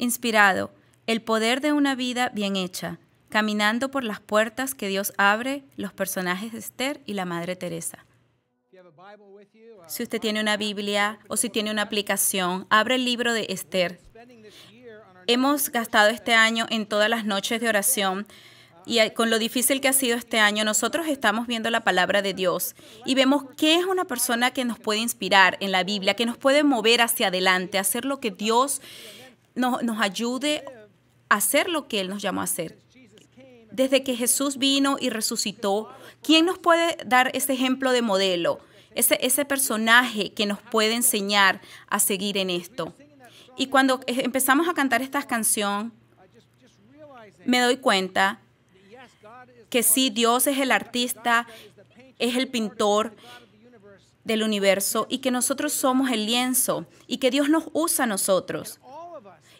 inspirado, el poder de una vida bien hecha, caminando por las puertas que Dios abre, los personajes de Esther y la Madre Teresa. Si usted tiene una Biblia o si tiene una aplicación, abre el libro de Esther. Hemos gastado este año en todas las noches de oración y con lo difícil que ha sido este año, nosotros estamos viendo la palabra de Dios y vemos qué es una persona que nos puede inspirar en la Biblia, que nos puede mover hacia adelante, hacer lo que Dios nos, ayude a hacer lo que Él nos llamó a hacer. Desde que Jesús vino y resucitó, ¿quién nos puede dar ese ejemplo de modelo? Ese, ese personaje que nos puede enseñar a seguir en esto. Y cuando empezamos a cantar esta canción, me doy cuenta que sí, Dios es el artista, es el pintor del universo y que nosotros somos el lienzo y que Dios nos usa a nosotros.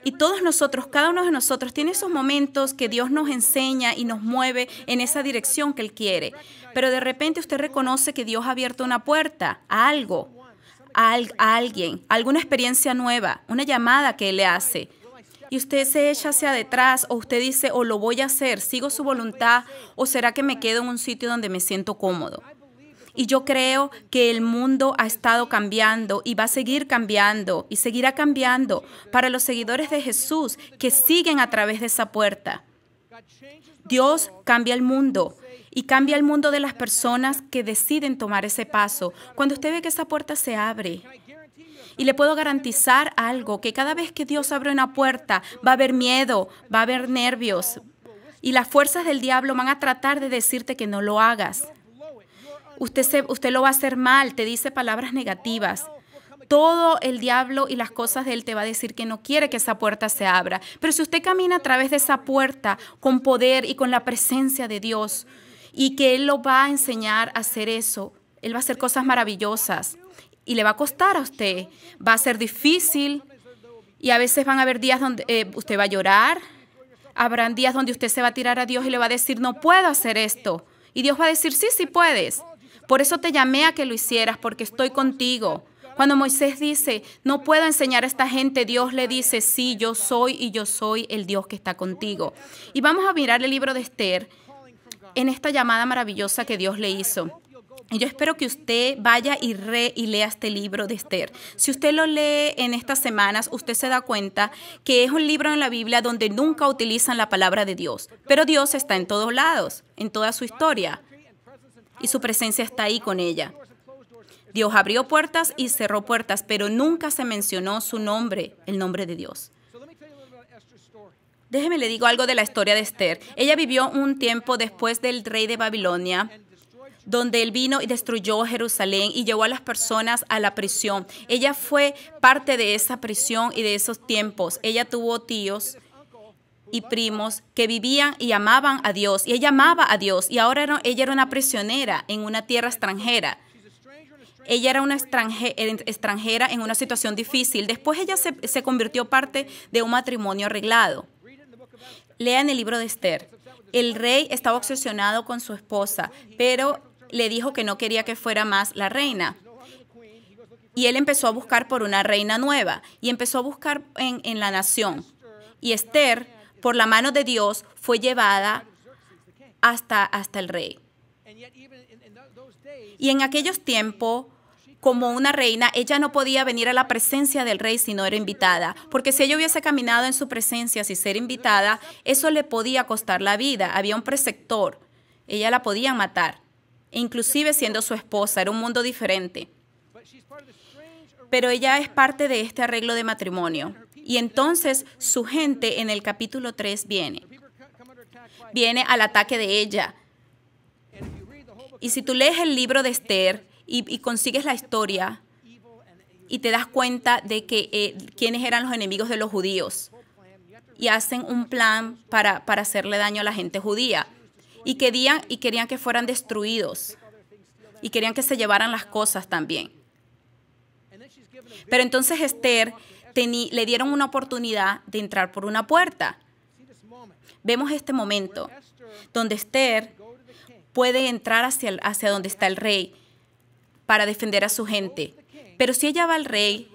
Y todos nosotros, cada uno de nosotros, tiene esos momentos que Dios nos enseña y nos mueve en esa dirección que Él quiere. Pero de repente usted reconoce que Dios ha abierto una puerta a algo, a, alguien, alguna experiencia nueva, una llamada que Él le hace. Y usted se echa hacia detrás o usted dice, o lo voy a hacer, sigo su voluntad, o será que me quedo en un sitio donde me siento cómodo. Y yo creo que el mundo ha estado cambiando y va a seguir cambiando y seguirá cambiando para los seguidores de Jesús que siguen a través de esa puerta. Dios cambia el mundo y cambia el mundo de las personas que deciden tomar ese paso. Cuando usted ve que esa puerta se abre, y le puedo garantizar algo, que cada vez que Dios abre una puerta va a haber miedo, va a haber nervios, y las fuerzas del diablo van a tratar de decirte que no lo hagas. Usted, usted lo va a hacer mal, te dice palabras negativas. Todo el diablo y las cosas de él te va a decir que no quiere que esa puerta se abra. Pero si usted camina a través de esa puerta con poder y con la presencia de Dios y que Él lo va a enseñar a hacer eso, Él va a hacer cosas maravillosas y le va a costar a usted. Va a ser difícil y a veces van a haber días donde eh, usted va a llorar. Habrán días donde usted se va a tirar a Dios y le va a decir, no puedo hacer esto. Y Dios va a decir, sí, sí puedes. Por eso te llamé a que lo hicieras, porque estoy contigo. Cuando Moisés dice, no puedo enseñar a esta gente, Dios le dice, sí, yo soy y yo soy el Dios que está contigo. Y vamos a mirar el libro de Esther en esta llamada maravillosa que Dios le hizo. Y yo espero que usted vaya y re y lea este libro de Esther. Si usted lo lee en estas semanas, usted se da cuenta que es un libro en la Biblia donde nunca utilizan la palabra de Dios. Pero Dios está en todos lados, en toda su historia y su presencia está ahí con ella. Dios abrió puertas y cerró puertas, pero nunca se mencionó su nombre, el nombre de Dios. Déjeme le digo algo de la historia de Esther. Ella vivió un tiempo después del rey de Babilonia, donde él vino y destruyó Jerusalén y llevó a las personas a la prisión. Ella fue parte de esa prisión y de esos tiempos. Ella tuvo tíos y primos que vivían y amaban a Dios. Y ella amaba a Dios. Y ahora ella era una prisionera en una tierra extranjera. Ella era una extranjera en una situación difícil. Después ella se, convirtió parte de un matrimonio arreglado. Lean el libro de Esther. El rey estaba obsesionado con su esposa, pero le dijo que no quería que fuera más la reina. Y él empezó a buscar por una reina nueva y empezó a buscar en, en la nación. Y Esther por la mano de Dios fue llevada hasta, hasta el rey. Y en aquellos tiempos, como una reina, ella no podía venir a la presencia del rey si no era invitada, porque si ella hubiese caminado en su presencia sin ser invitada, eso le podía costar la vida. Había un preceptor, ella la podía matar, e inclusive siendo su esposa, era un mundo diferente. Pero ella es parte de este arreglo de matrimonio. Y entonces su gente en el capítulo 3 viene. Viene al ataque de ella. Y si tú lees el libro de Esther y, consigues la historia y te das cuenta de que eh, quiénes eran los enemigos de los judíos y hacen un plan para, para hacerle daño a la gente judía y querían, y querían que fueran destruidos y querían que se llevaran las cosas también. Pero entonces Esther le dieron una oportunidad de entrar por una puerta. Vemos este momento donde Esther puede entrar hacia, hacia donde está el rey para defender a su gente. Pero si ella va al rey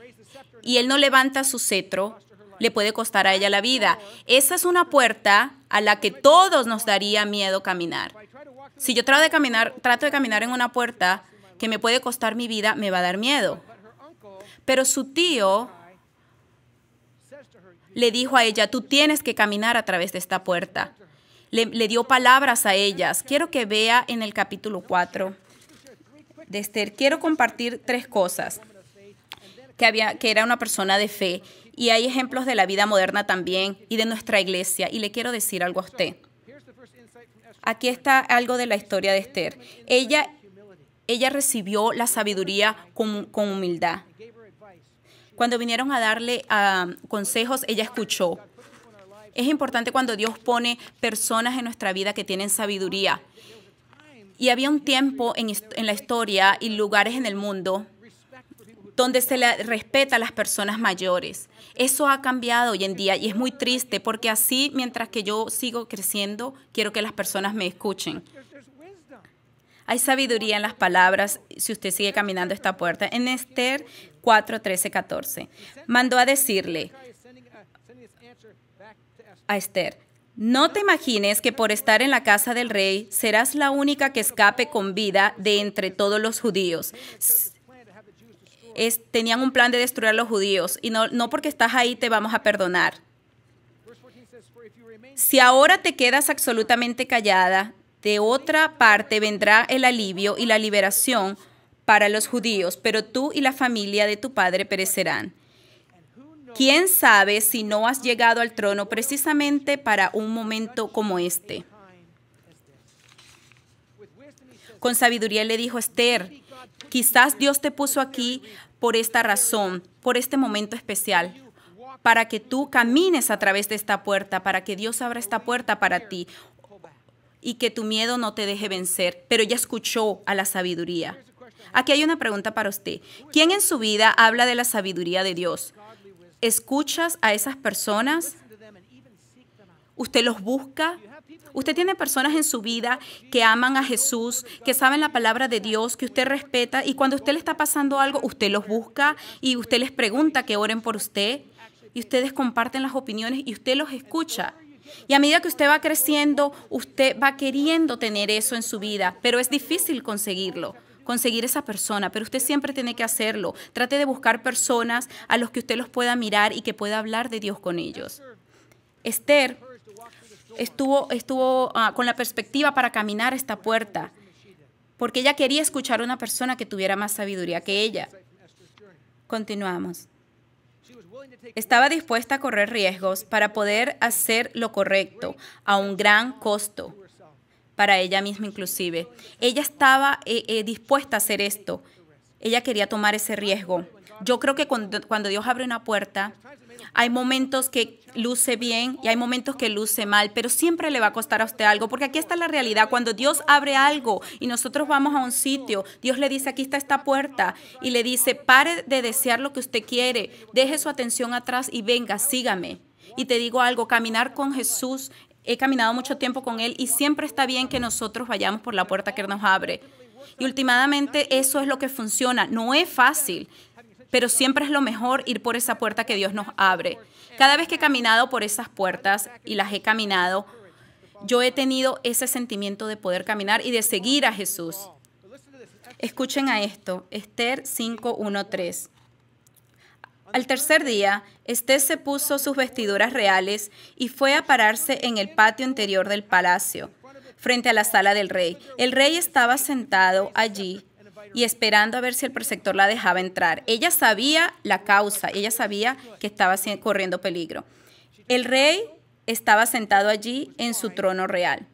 y él no levanta su cetro, le puede costar a ella la vida. Esa es una puerta a la que todos nos daría miedo caminar. Si yo trato de caminar, trato de caminar en una puerta que me puede costar mi vida, me va a dar miedo. Pero su tío le dijo a ella, tú tienes que caminar a través de esta puerta. Le, dio palabras a ellas. Quiero que vea en el capítulo 4 de Esther, quiero compartir tres cosas. Que, había, que era una persona de fe. Y hay ejemplos de la vida moderna también y de nuestra iglesia. Y le quiero decir algo a usted. Aquí está algo de la historia de Esther. Ella, ella recibió la sabiduría con humildad. Cuando vinieron a darle consejos, ella escuchó. Es importante cuando Dios pone personas en nuestra vida que tienen sabiduría. Y había un tiempo en, la historia y lugares en el mundo donde se le respeta a las personas mayores. Eso ha cambiado hoy en día y es muy triste porque así mientras que yo sigo creciendo, quiero que las personas me escuchen. Hay sabiduría en las palabras si usted sigue caminando esta puerta. En Esther 4, 13, 14. Mandó a decirle a Esther, no te imagines que por estar en la casa del rey serás la única que escape con vida de entre todos los judíos. tenían un plan de destruir a los judíos y no, no porque estás ahí te vamos a perdonar. Si ahora te quedas absolutamente callada, de otra parte vendrá el alivio y la liberación para los judíos, pero tú y la familia de tu padre perecerán. ¿Quién sabe si no has llegado al trono precisamente para un momento como este? Con sabiduría le dijo Esther, quizás Dios te puso aquí por esta razón, por este momento especial, para que tú camines a través de esta puerta, para que Dios abra esta puerta para ti y que tu miedo no te deje vencer. Pero ella escuchó a la sabiduría. Aquí hay una pregunta para usted. ¿Quién en su vida habla de la sabiduría de Dios? ¿Escuchas a esas personas? ¿Usted los busca? Usted tiene personas en su vida que aman a Jesús, que saben la palabra de Dios, que usted respeta y cuando usted le está pasando algo, usted los busca y usted les pregunta que oren por usted y ustedes comparten las opiniones y usted los escucha. Y a medida que usted va creciendo, usted va queriendo tener eso en su vida, pero es difícil conseguirlo conseguir esa persona, pero usted siempre tiene que hacerlo. Trate de buscar personas a los que usted los pueda mirar y que pueda hablar de Dios con ellos. Esther estuvo, estuvo ah, con la perspectiva para caminar esta puerta, porque ella quería escuchar a una persona que tuviera más sabiduría que ella. Continuamos. Estaba dispuesta a correr riesgos para poder hacer lo correcto a un gran costo para ella misma inclusive. Ella estaba eh, eh, dispuesta a hacer esto. Ella quería tomar ese riesgo. Yo creo que cuando, cuando, Dios abre una puerta, hay momentos que luce bien y hay momentos que luce mal, pero siempre le va a costar a usted algo, porque aquí está la realidad. Cuando Dios abre algo y nosotros vamos a un sitio, Dios le dice, aquí está esta puerta, y le dice, pare de desear lo que usted quiere, deje su atención atrás y venga, sígame. Y te digo algo, caminar con Jesús he caminado mucho tiempo con Él y siempre está bien que nosotros vayamos por la puerta que nos abre. Y últimamente eso es lo que funciona. No es fácil, pero siempre es lo mejor ir por esa puerta que Dios nos abre. Cada vez que he caminado por esas puertas y las he caminado, yo he tenido ese sentimiento de poder caminar y de seguir a Jesús. Escuchen a esto, Esther 5.1.3. Al tercer día, Estés se puso sus vestiduras reales y fue a pararse en el patio interior del palacio, frente a la sala del rey. El rey estaba sentado allí y esperando a ver si el preceptor la dejaba entrar. Ella sabía la causa, ella sabía que estaba corriendo peligro. El rey estaba sentado allí en su trono real,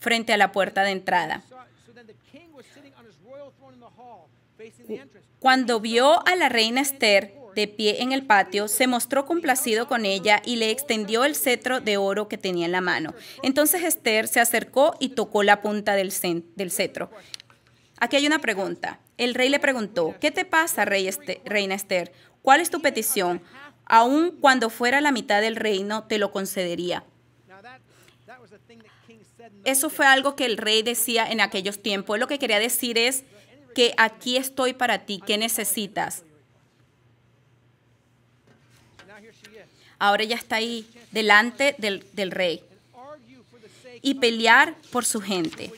frente a la puerta de entrada. Cuando vio a la reina Esther de pie en el patio, se mostró complacido con ella y le extendió el cetro de oro que tenía en la mano. Entonces Esther se acercó y tocó la punta del, cetro. Aquí hay una pregunta. El rey le preguntó, ¿qué te pasa, este-, reina Esther? ¿Cuál es tu petición? Aun cuando fuera la mitad del reino, te lo concedería. Eso fue algo que el rey decía en aquellos tiempos. Lo que quería decir es, que aquí estoy para ti, ¿qué necesitas? Ahora ya está ahí delante del, del rey y pelear por su gente.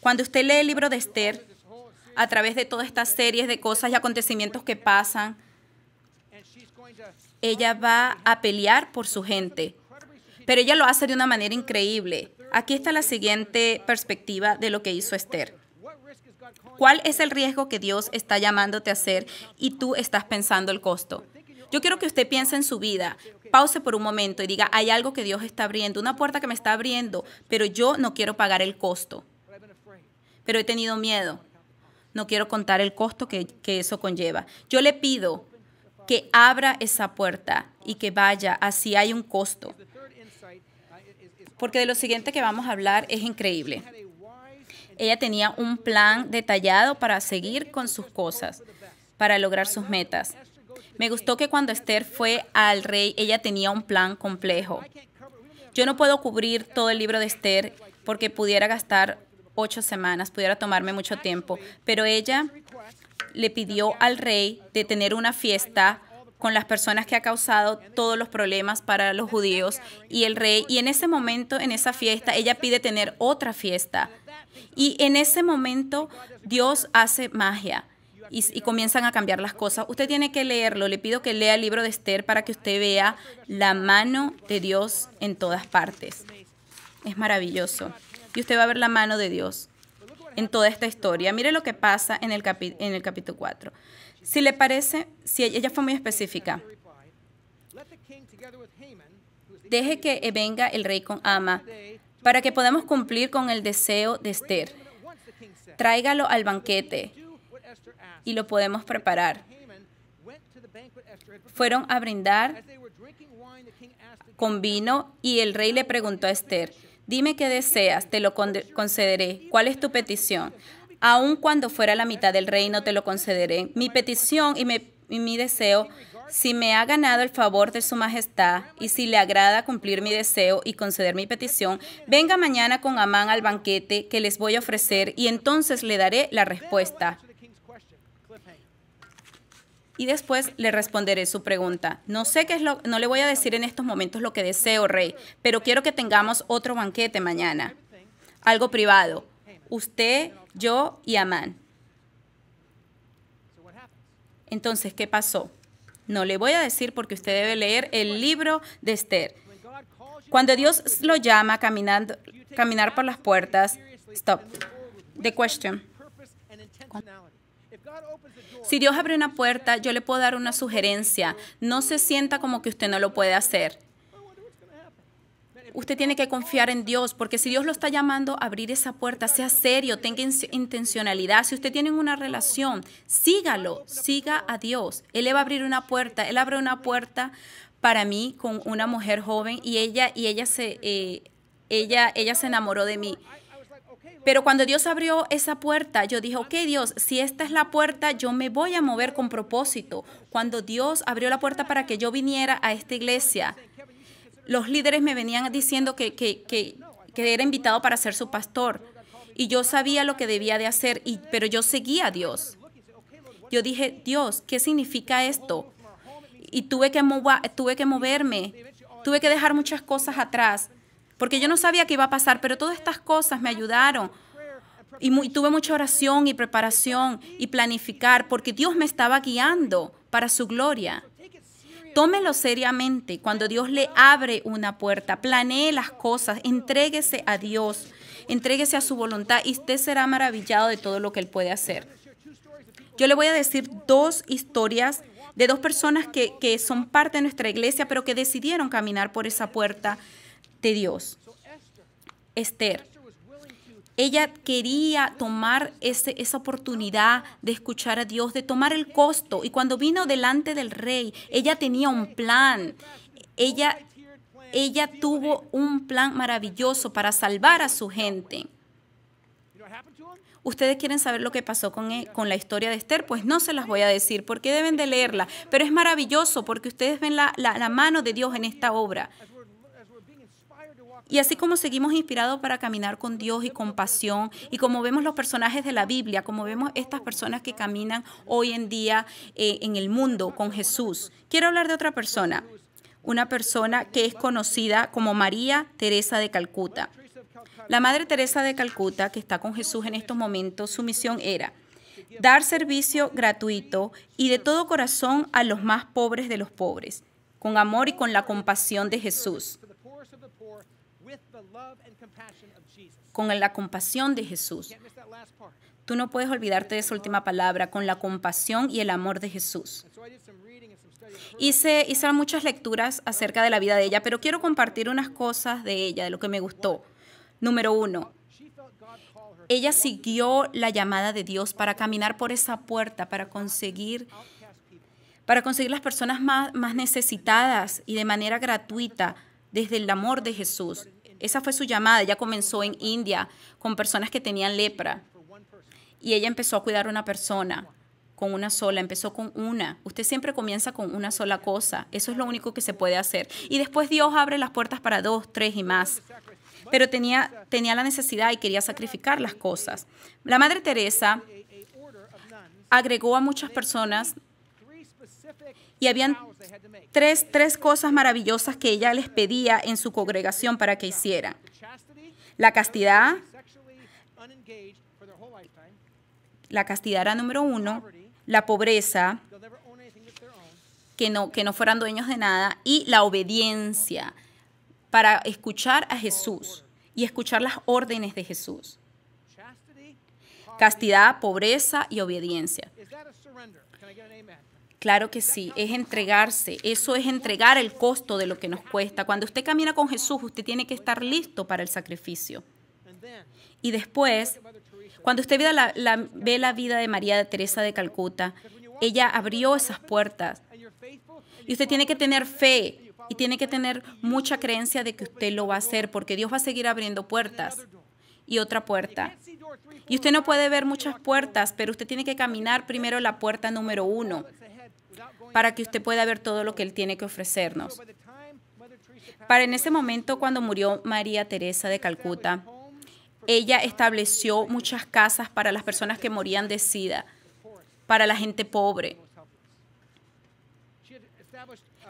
Cuando usted lee el libro de Esther, a través de todas estas series de cosas y acontecimientos que pasan, ella va a pelear por su gente. Pero ella lo hace de una manera increíble. Aquí está la siguiente perspectiva de lo que hizo Esther. ¿Cuál es el riesgo que Dios está llamándote a hacer y tú estás pensando el costo? Yo quiero que usted piense en su vida, pause por un momento y diga, hay algo que Dios está abriendo, una puerta que me está abriendo, pero yo no quiero pagar el costo. Pero he tenido miedo. No quiero contar el costo que, eso conlleva. Yo le pido que abra esa puerta y que vaya, así hay un costo. Porque de lo siguiente que vamos a hablar es increíble. Ella tenía un plan detallado para seguir con sus cosas, para lograr sus metas. Me gustó que cuando Esther fue al rey, ella tenía un plan complejo. Yo no puedo cubrir todo el libro de Esther porque pudiera gastar ocho semanas, pudiera tomarme mucho tiempo, pero ella le pidió al rey de tener una fiesta con las personas que ha causado todos los problemas para los judíos y el rey. Y en ese momento, en esa fiesta, ella pide tener otra fiesta y en ese momento Dios hace magia. Y, comienzan a cambiar las cosas. Usted tiene que leerlo. Le pido que lea el libro de Esther para que usted vea la mano de Dios en todas partes. Es maravilloso. Y usted va a ver la mano de Dios en toda esta historia. Mire lo que pasa en el, en el capítulo 4. Si le parece, si ella fue muy específica, deje que venga el rey con Ama para que podamos cumplir con el deseo de Esther. Tráigalo al banquete y lo podemos preparar. Fueron a brindar con vino y el rey le preguntó a Esther, dime qué deseas, te lo concederé, ¿cuál es tu petición? Aun cuando fuera la mitad del reino, te lo concederé. Mi petición y mi, deseo si me ha ganado el favor de su majestad y si le agrada cumplir mi deseo y conceder mi petición, venga mañana con Amán al banquete que les voy a ofrecer y entonces le daré la respuesta. Y después le responderé su pregunta. No sé qué es lo, no le voy a decir en estos momentos lo que deseo, rey, pero quiero que tengamos otro banquete mañana. Algo privado. Usted, yo y Amán. Entonces, ¿qué pasó? No le voy a decir porque usted debe leer el libro de Esther. Cuando Dios lo llama caminando, caminar por las puertas, stop. The question. Si Dios abre una puerta, yo le puedo dar una sugerencia. No se sienta como que usted no lo puede hacer usted tiene que confiar en Dios, porque si Dios lo está llamando a abrir esa puerta, sea serio, tenga intencionalidad. Si usted tiene una relación, sígalo, siga a Dios. Él le va a abrir una puerta, Él abre una puerta para mí con una mujer joven y ella, y ella se... Eh, ella, ella se enamoró de mí. Pero cuando Dios abrió esa puerta, yo dije, ok Dios, si esta es la puerta, yo me voy a mover con propósito. Cuando Dios abrió la puerta para que yo viniera a esta iglesia, los líderes me venían diciendo que, era invitado para ser su pastor. Y yo sabía lo que debía de hacer, y, pero yo seguía a Dios. Yo dije, Dios, ¿qué significa esto? Y tuve que, tuve que moverme, tuve que dejar muchas cosas atrás, porque yo no sabía qué iba a pasar, pero todas estas cosas me ayudaron. Y, tuve mucha oración y preparación y planificar, porque Dios me estaba guiando para su gloria. Tómelo seriamente cuando Dios le abre una puerta. Planee las cosas, entréguese a Dios, entréguese a su voluntad y usted será maravillado de todo lo que Él puede hacer. Yo le voy a decir dos historias de dos personas que, que son parte de nuestra iglesia, pero que decidieron caminar por esa puerta de Dios. Esther. Ella quería tomar ese, esa oportunidad de escuchar a Dios, de tomar el costo. Y cuando vino delante del rey, ella tenía un plan. Ella, ella tuvo un plan maravilloso para salvar a su gente. ¿Ustedes quieren saber lo que pasó con, e, con, la historia de Esther? Pues no se las voy a decir porque deben de leerla. Pero es maravilloso porque ustedes ven la mano de Dios en esta obra. Y así como seguimos inspirados para caminar con Dios y con pasión, y como vemos los personajes de la Biblia, como vemos estas personas que caminan hoy en día eh, en el mundo con Jesús, quiero hablar de otra persona, una persona que es conocida como María Teresa de Calcuta. La Madre Teresa de Calcuta, que está con Jesús en estos momentos, su misión era dar servicio gratuito y de todo corazón a los más pobres de los pobres, con amor y con la compasión de Jesús con la compasión de Jesús. Tú no puedes olvidarte de esa última palabra, con la compasión y el amor de Jesús. Hice, hice muchas lecturas acerca de la vida de ella, pero quiero compartir unas cosas de ella, de lo que me gustó. Número uno, ella siguió la llamada de Dios para caminar por esa puerta, para conseguir para conseguir las personas más, más necesitadas y de manera gratuita desde el amor de Jesús. Esa fue su llamada. Ella comenzó en India con personas que tenían lepra. Y ella empezó a cuidar a una persona con una sola, empezó con una. Usted siempre comienza con una sola cosa. Eso es lo único que se puede hacer. Y después Dios abre las puertas para dos, tres y más. Pero tenía, tenía la necesidad y quería sacrificar las cosas. La Madre Teresa agregó a muchas personas y habían tres, cosas maravillosas que ella les pedía en su congregación para que hicieran. La castidad, la castidad era número uno, la pobreza, que no, que no fueran dueños de nada, y la obediencia para escuchar a Jesús y escuchar las órdenes de Jesús. Castidad, pobreza y obediencia. Claro que sí, es entregarse, eso es entregar el costo de lo que nos cuesta. Cuando usted camina con Jesús, usted tiene que estar listo para el sacrificio. Y después, cuando usted ve la, vida de María de Teresa de Calcuta, ella abrió esas puertas. Y usted tiene que tener fe y tiene que tener mucha creencia de que usted lo va a hacer, porque Dios va a seguir abriendo puertas y otra puerta. Y usted no puede ver muchas puertas, pero usted tiene que caminar primero la puerta número uno para que usted pueda ver todo lo que Él tiene que ofrecernos. Para en ese momento cuando murió María Teresa de Calcuta, ella estableció muchas casas para las personas que morían de sida, para la gente pobre.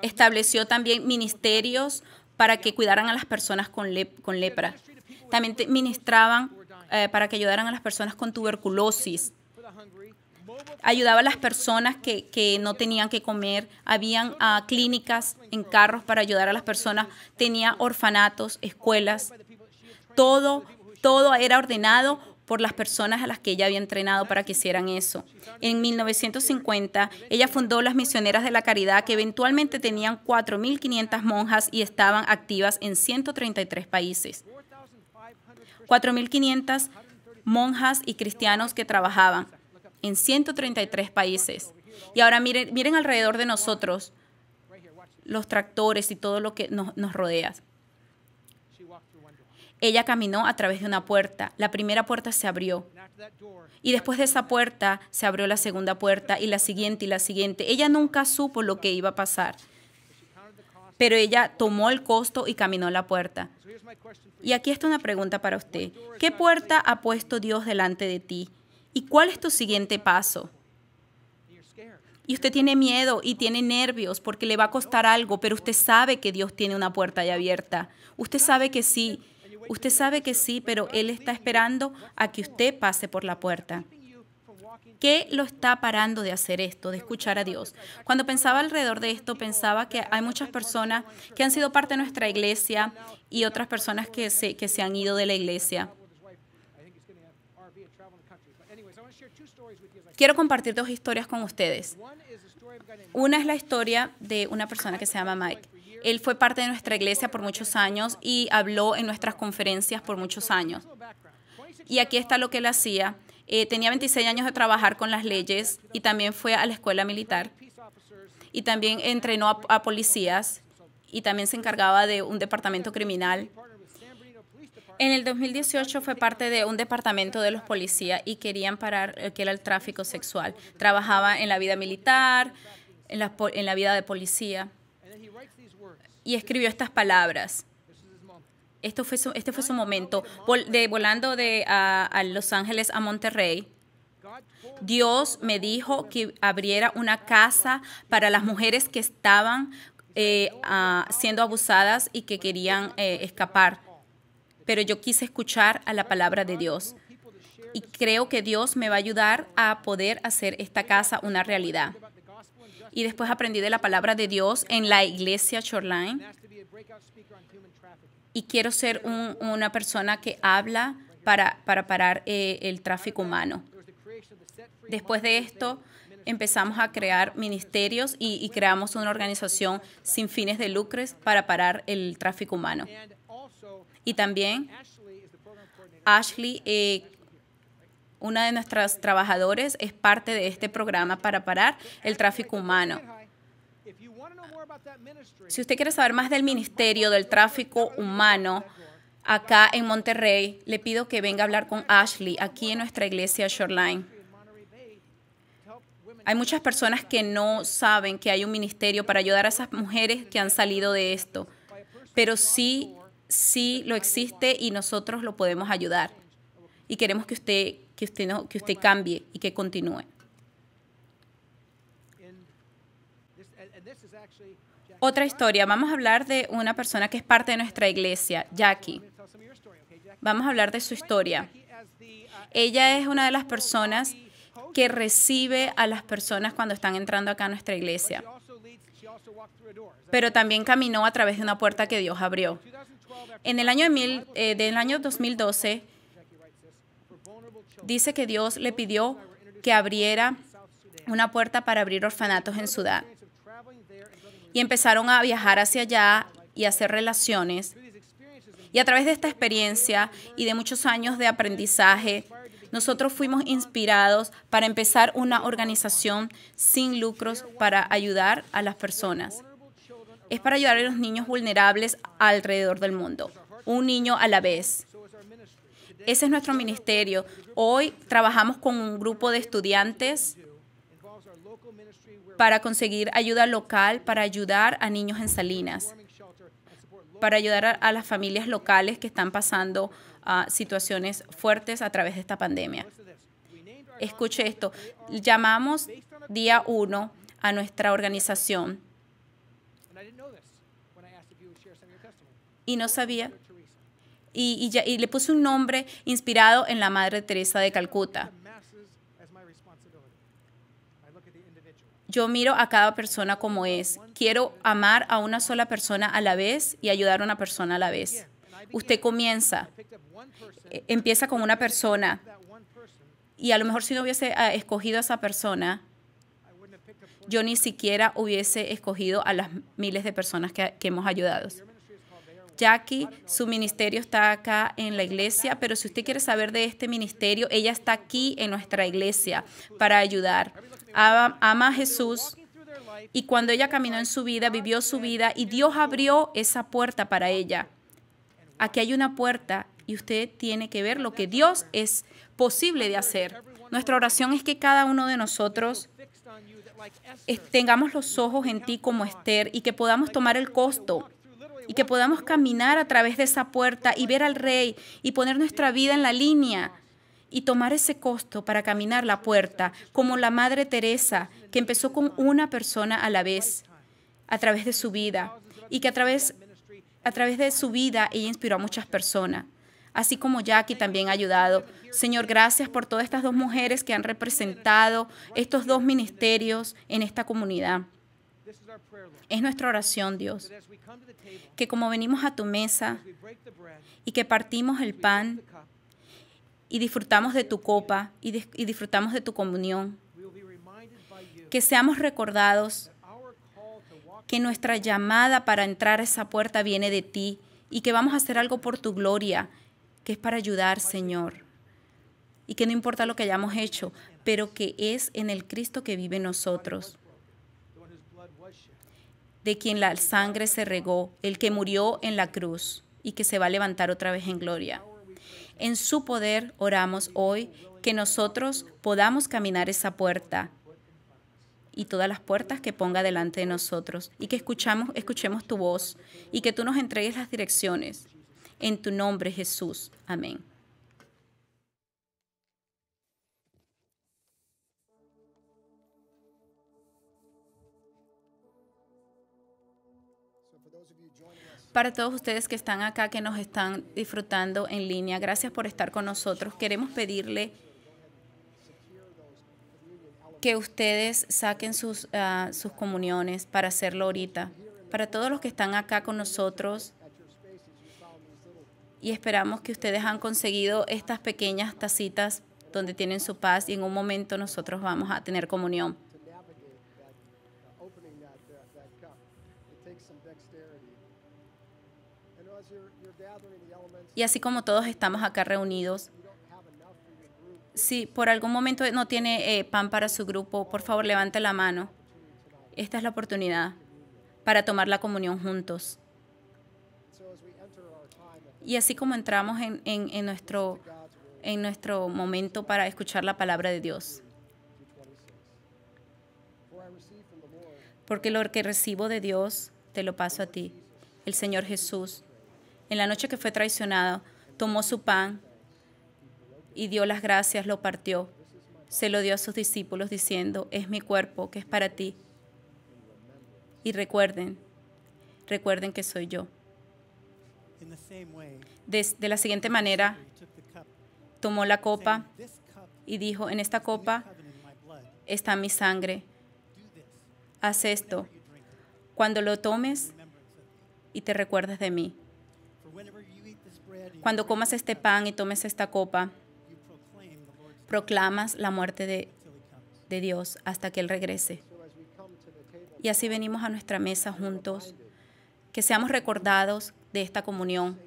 Estableció también ministerios para que cuidaran a las personas con, lepra. También ministraban eh, para que ayudaran a las personas con tuberculosis ayudaba a las personas que, no tenían que comer, habían ah, clínicas en carros para ayudar a las personas, tenía orfanatos, escuelas, todo, todo era ordenado por las personas a las que ella había entrenado para que hicieran eso. En 1950, ella fundó las Misioneras de la Caridad, que eventualmente tenían 4.500 monjas y estaban activas en 133 países. 4.500 monjas y cristianos que trabajaban en 133 países. Y ahora miren, alrededor de nosotros los tractores y todo lo que nos, nos rodea. Ella caminó a través de una puerta. La primera puerta se abrió. Y después de esa puerta se abrió la segunda puerta y la siguiente y la siguiente. Ella nunca supo lo que iba a pasar. Pero ella tomó el costo y caminó a la puerta. Y aquí está una pregunta para usted. ¿Qué puerta ha puesto Dios delante de ti? ¿Y cuál es tu siguiente paso? Y usted tiene miedo y tiene nervios porque le va a costar algo, pero usted sabe que Dios tiene una puerta ya abierta. Usted sabe que sí, usted sabe que sí, pero Él está esperando a que usted pase por la puerta. ¿Qué lo está parando de hacer esto, de escuchar a Dios? Cuando pensaba alrededor de esto, pensaba que hay muchas personas que han sido parte de nuestra iglesia y otras personas que que se han ido de la iglesia. Quiero compartir dos historias con ustedes. Una es la historia de una persona que se llama Mike. Él fue parte de nuestra iglesia por muchos años y habló en nuestras conferencias por muchos años. Y aquí está lo que él hacía. Eh, tenía 26 años de trabajar con las leyes y también fue a la escuela militar. Y también entrenó a policías y también se encargaba de un departamento criminal en el 2018 fue parte de un departamento de los policías y querían parar eh, que era el tráfico sexual. Trabajaba en la vida militar, en la, vida de policía y escribió estas palabras. este fue su momento. de, volando de Los Ángeles a Monterrey, Dios me dijo que abriera una casa para las mujeres que estaban eh, ah, siendo abusadas y que querían eh, escapar pero yo quise escuchar a la palabra de Dios. Y creo que Dios me va a ayudar a poder hacer esta casa una realidad. Y después aprendí de la palabra de Dios en la iglesia Shoreline. Y quiero ser una persona que habla para, parar eh, el tráfico humano. Después de esto, empezamos a crear ministerios y, y, creamos una organización sin fines de lucres para parar el tráfico humano. Y también Ashley, eh, una de nuestras trabajadoras, es parte de este programa para parar el tráfico humano. Si usted quiere saber más del Ministerio del Tráfico Humano acá en Monterrey, le pido que venga a hablar con Ashley aquí en nuestra iglesia Shoreline. Hay muchas personas que no saben que hay un ministerio para ayudar a esas mujeres que han salido de esto, pero sí sí lo existe y nosotros lo podemos ayudar. Y queremos que usted, que usted cambie y que continúe. Otra historia, vamos a hablar de una persona que es parte de nuestra iglesia, Jackie. Vamos a hablar de su historia. Ella es una de las personas que recibe a las personas cuando están entrando acá a nuestra iglesia. Pero también caminó a través de una puerta que Dios abrió. En el año, 2012, eh, dice que Dios le pidió que abriera una puerta para abrir orfanatos en Sudán. Y empezaron a viajar hacia allá y hacer relaciones. Y a través de esta experiencia y de muchos años de aprendizaje, nosotros fuimos inspirados para empezar una organización sin lucros para ayudar a las personas es para ayudar a los niños vulnerables alrededor del mundo, un niño a la vez. Ese es nuestro ministerio. Hoy trabajamos con un grupo de estudiantes para conseguir ayuda local, para ayudar a niños en Salinas, para ayudar a, las familias locales que están pasando ah, situaciones fuertes a través de esta pandemia. Escuche esto, llamamos día uno a nuestra organización y no sabía. Y, le puse un nombre inspirado en la Madre Teresa de Calcuta. Yo miro a cada persona como es. Quiero amar a una sola persona a la vez y ayudar a una persona a la vez. Usted comienza, e, empieza con una persona y a lo mejor si no hubiese eh, escogido a esa persona, yo ni siquiera hubiese escogido a las miles de personas que hemos ayudado. Jackie, su ministerio está acá en la iglesia, pero si usted quiere saber de este ministerio, ella está aquí en nuestra iglesia para ayudar. Ama, a Jesús. Y cuando ella caminó en su vida, vivió su vida y Dios abrió esa puerta para ella. Aquí hay una puerta y usted tiene que ver lo que Dios es posible de hacer. Nuestra oración es que cada uno de nosotros tengamos los ojos en ti como Esther y que podamos tomar el costo y que podamos caminar a través de esa puerta y ver al Rey y poner nuestra vida en la línea y tomar ese costo para caminar la puerta, como la Madre Teresa, que empezó con una persona a la vez a través de su vida y que a través, a través de su vida ella inspiró a muchas personas así como Jackie también ha ayudado. Señor, gracias por todas estas dos mujeres que han representado estos dos ministerios en esta comunidad. Es nuestra oración, Dios, que como venimos a tu mesa y que partimos el pan y disfrutamos de tu copa y, disfrutamos de tu comunión, que seamos recordados que nuestra llamada para entrar a esa puerta viene de ti y que vamos a hacer algo por tu gloria, que es para ayudar, Señor. Y que no importa lo que hayamos hecho, pero que es en el Cristo que vive en nosotros de quien la sangre se regó, el que murió en la cruz y que se va a levantar otra vez en gloria. En su poder oramos hoy que nosotros podamos caminar esa puerta y todas las puertas que ponga delante de nosotros y que escuchamos, escuchemos tu voz y que tú nos entregues las direcciones. En tu nombre Jesús. Amén. para todos ustedes que están acá, que nos están disfrutando en línea. Gracias por estar con nosotros. Queremos pedirle que ustedes saquen sus, ah, sus comuniones para hacerlo ahorita. Para todos los que están acá con nosotros. Y esperamos que ustedes han conseguido estas pequeñas tacitas donde tienen su paz y en un momento nosotros vamos a tener comunión. Y así como todos estamos acá reunidos, si por algún momento no tiene eh, pan para su grupo, por favor levante la mano. Esta es la oportunidad para tomar la comunión juntos. Y así como entramos en, en, nuestro, en nuestro momento para escuchar la palabra de Dios. Porque lo que recibo de Dios te lo paso a ti, el Señor Jesús en la noche que fue traicionado, tomó su pan y dio las gracias, lo partió. Se lo dio a sus discípulos diciendo, es mi cuerpo que es para ti. Y recuerden, recuerden que soy yo. De, la siguiente manera, tomó la copa y dijo, en esta copa está mi sangre. Haz esto cuando lo tomes y te recuerdes de mí. Cuando comas este pan y tomes esta copa, proclamas la muerte de, Dios hasta que Él regrese. Y así venimos a nuestra mesa juntos, que seamos recordados de esta comunión,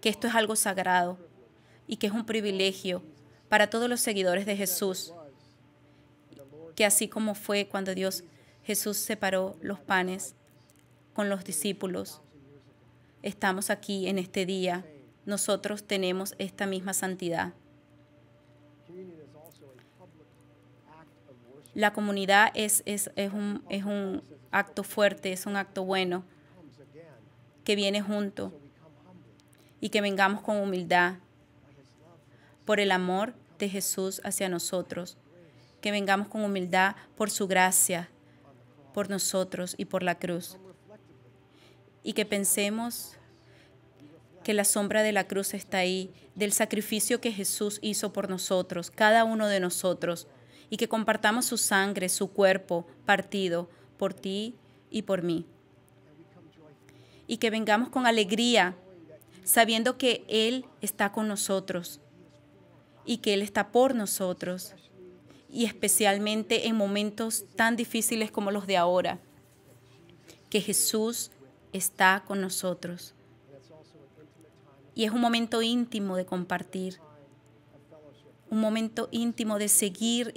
que esto es algo sagrado y que es un privilegio para todos los seguidores de Jesús, que así como fue cuando Dios Jesús separó los panes con los discípulos, estamos aquí en este día nosotros tenemos esta misma santidad. La comunidad es, un, un acto fuerte, es un acto bueno, que viene junto y que vengamos con humildad por el amor de Jesús hacia nosotros, que vengamos con humildad por su gracia, por nosotros y por la cruz, y que pensemos que la sombra de la cruz está ahí, del sacrificio que Jesús hizo por nosotros, cada uno de nosotros, y que compartamos su sangre, su cuerpo partido por ti y por mí. Y que vengamos con alegría, sabiendo que Él está con nosotros y que Él está por nosotros, y especialmente en momentos tan difíciles como los de ahora, que Jesús está con nosotros. Y es un momento íntimo de compartir, un momento íntimo de seguir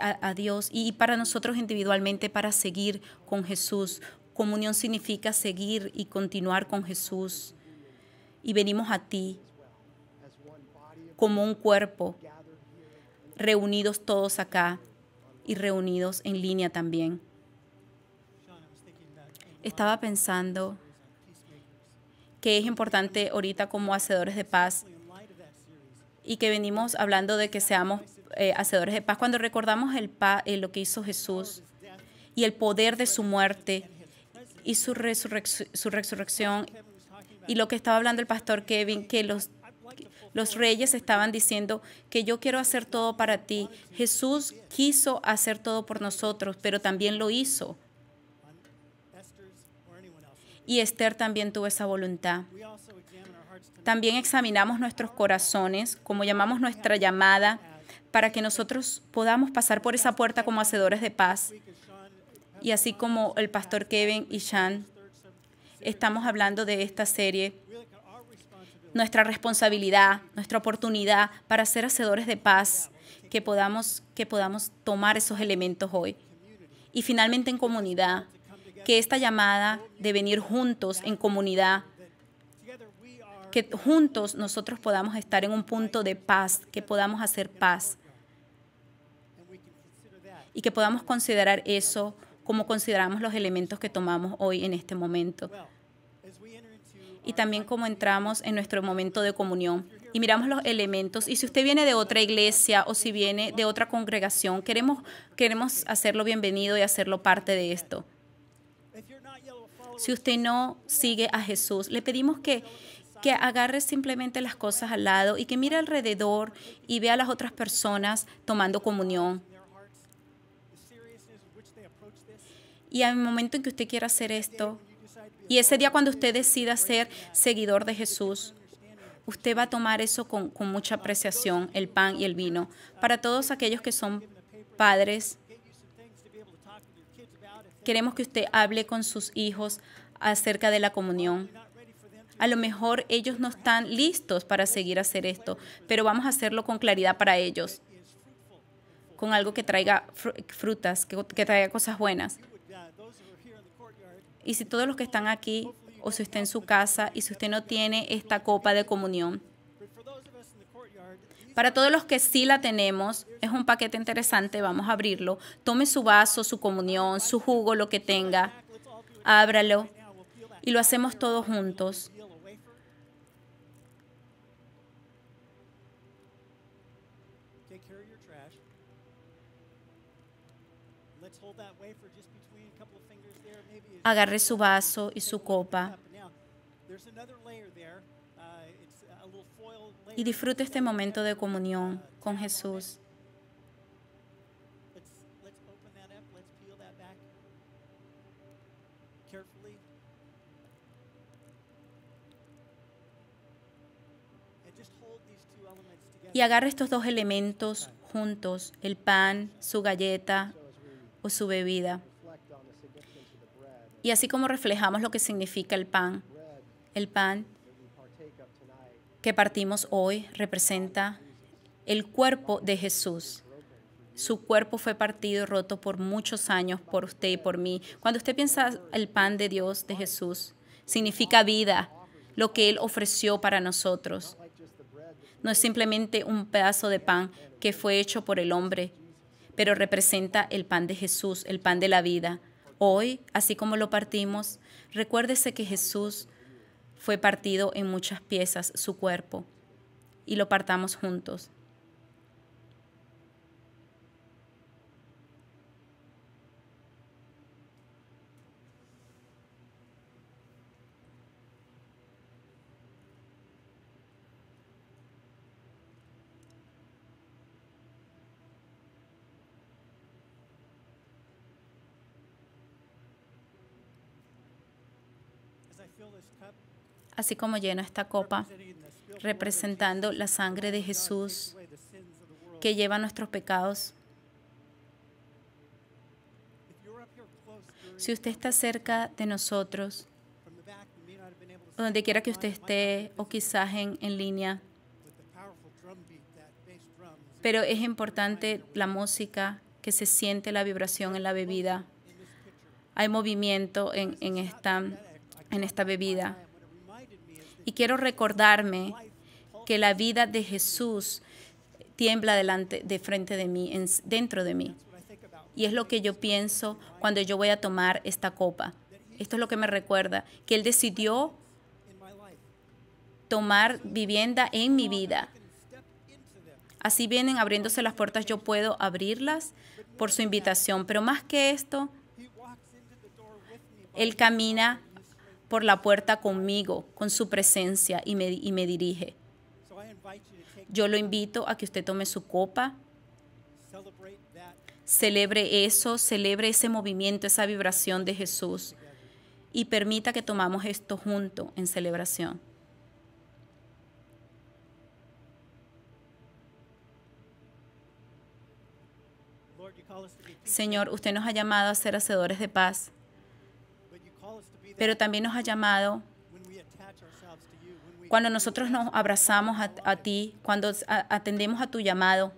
a, Dios y para nosotros individualmente para seguir con Jesús. Comunión significa seguir y continuar con Jesús. Y venimos a ti como un cuerpo, reunidos todos acá y reunidos en línea también. Estaba pensando que es importante ahorita como hacedores de paz y que venimos hablando de que seamos eh, hacedores de paz. Cuando recordamos el pa eh, lo que hizo Jesús y el poder de su muerte y su, su resurrección y lo que estaba hablando el pastor Kevin, que los los reyes estaban diciendo que yo quiero hacer todo para ti. Jesús quiso hacer todo por nosotros, pero también lo hizo y Esther también tuvo esa voluntad. También examinamos nuestros corazones, como llamamos nuestra llamada, para que nosotros podamos pasar por esa puerta como hacedores de paz. Y así como el pastor Kevin y Sean, estamos hablando de esta serie, nuestra responsabilidad, nuestra oportunidad para ser hacedores de paz, que podamos, que podamos tomar esos elementos hoy. Y finalmente en comunidad, que esta llamada de venir juntos en comunidad, que juntos nosotros podamos estar en un punto de paz, que podamos hacer paz y que podamos considerar eso como consideramos los elementos que tomamos hoy en este momento. Y también como entramos en nuestro momento de comunión y miramos los elementos. Y si usted viene de otra iglesia o si viene de otra congregación, queremos, queremos hacerlo bienvenido y hacerlo parte de esto si usted no sigue a Jesús. Le pedimos que que agarre simplemente las cosas al lado y que mire alrededor y vea a las otras personas tomando comunión. Y al momento en que usted quiera hacer esto, y ese día cuando usted decida ser seguidor de Jesús, usted va a tomar eso con, con mucha apreciación, el pan y el vino. Para todos aquellos que son padres, Queremos que usted hable con sus hijos acerca de la comunión. A lo mejor ellos no están listos para seguir hacer esto, pero vamos a hacerlo con claridad para ellos, con algo que traiga frutas, que, traiga cosas buenas. Y si todos los que están aquí o si usted en su casa y si usted no tiene esta copa de comunión, para todos los que sí la tenemos, es un paquete interesante, vamos a abrirlo. Tome su vaso, su comunión, su jugo, lo que tenga. Ábralo y lo hacemos todos juntos. Agarre su vaso y su copa. y disfrute este momento de comunión con Jesús. Y agarre estos dos elementos juntos, el pan, su galleta o su bebida. Y así como reflejamos lo que significa el pan, el pan que partimos hoy representa el cuerpo de Jesús. Su cuerpo fue partido, y roto por muchos años por usted y por mí. Cuando usted piensa el pan de Dios, de Jesús, significa vida, lo que Él ofreció para nosotros. No es simplemente un pedazo de pan que fue hecho por el hombre, pero representa el pan de Jesús, el pan de la vida. Hoy, así como lo partimos, recuérdese que Jesús fue partido en muchas piezas su cuerpo, y lo partamos juntos. así como llena esta copa, representando la sangre de Jesús que lleva nuestros pecados. Si usted está cerca de nosotros, donde quiera que usted esté o quizás en, línea, pero es importante la música, que se siente la vibración en la bebida. Hay movimiento en, esta, en esta bebida. Y quiero recordarme que la vida de Jesús tiembla delante, de frente de mí, dentro de mí. Y es lo que yo pienso cuando yo voy a tomar esta copa. Esto es lo que me recuerda, que Él decidió tomar vivienda en mi vida. Así vienen abriéndose las puertas, yo puedo abrirlas por su invitación. Pero más que esto, Él camina por la puerta conmigo, con su presencia y me, dirige. Yo lo invito a que usted tome su copa, celebre eso, celebre ese movimiento, esa vibración de Jesús y permita que tomamos esto junto en celebración. Señor, usted nos ha llamado a ser hacedores de paz pero también nos ha llamado cuando nosotros nos abrazamos a, ti, cuando atendemos a tu llamado.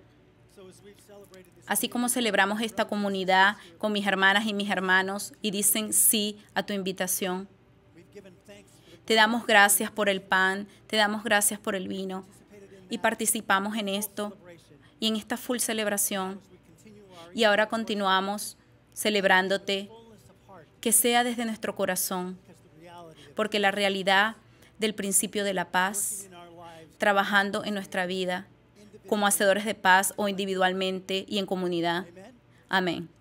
Así como celebramos esta comunidad con mis hermanas y mis hermanos y dicen sí a tu invitación. Te damos gracias por el pan, te damos gracias por el vino y participamos en esto y en esta full celebración. Y ahora continuamos celebrándote que sea desde nuestro corazón, porque la realidad del principio de la paz, trabajando en nuestra vida como hacedores de paz o individualmente y en comunidad. Amén.